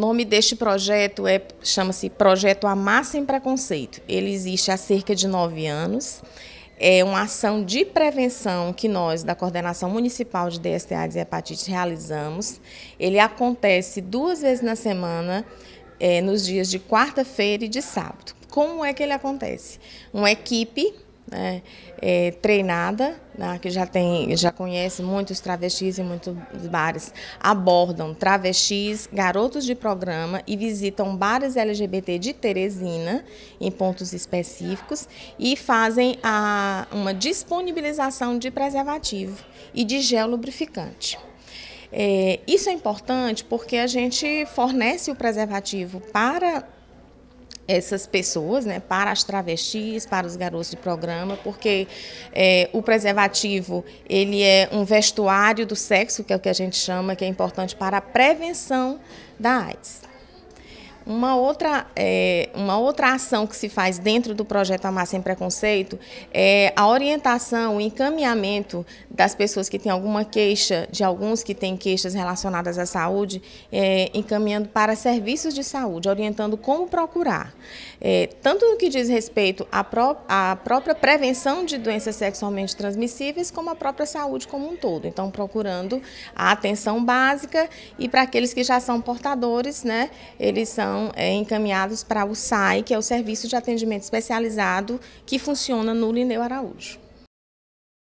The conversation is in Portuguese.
nome deste projeto é chama-se Projeto Amar Sem Preconceito. Ele existe há cerca de nove anos. É uma ação de prevenção que nós, da Coordenação Municipal de DSTAs e Hepatite, realizamos. Ele acontece duas vezes na semana, é, nos dias de quarta-feira e de sábado. Como é que ele acontece? Uma equipe né, é, treinada, né, que já tem, já conhece muitos travestis e muitos bares, abordam travestis, garotos de programa e visitam bares LGBT de Teresina em pontos específicos e fazem a, uma disponibilização de preservativo e de gel lubrificante. É, isso é importante porque a gente fornece o preservativo para essas pessoas, né, para as travestis, para os garotos de programa, porque é, o preservativo ele é um vestuário do sexo, que é o que a gente chama, que é importante para a prevenção da AIDS. Uma outra, é, uma outra ação que se faz dentro do projeto Amar Sem Preconceito é a orientação, o encaminhamento das pessoas que têm alguma queixa, de alguns que têm queixas relacionadas à saúde, é, encaminhando para serviços de saúde, orientando como procurar. É, tanto no que diz respeito à, pró à própria prevenção de doenças sexualmente transmissíveis, como à própria saúde como um todo. Então, procurando a atenção básica e para aqueles que já são portadores, né, eles são é, encaminhados para o SAI, que é o Serviço de Atendimento Especializado, que funciona no Lineu Araújo.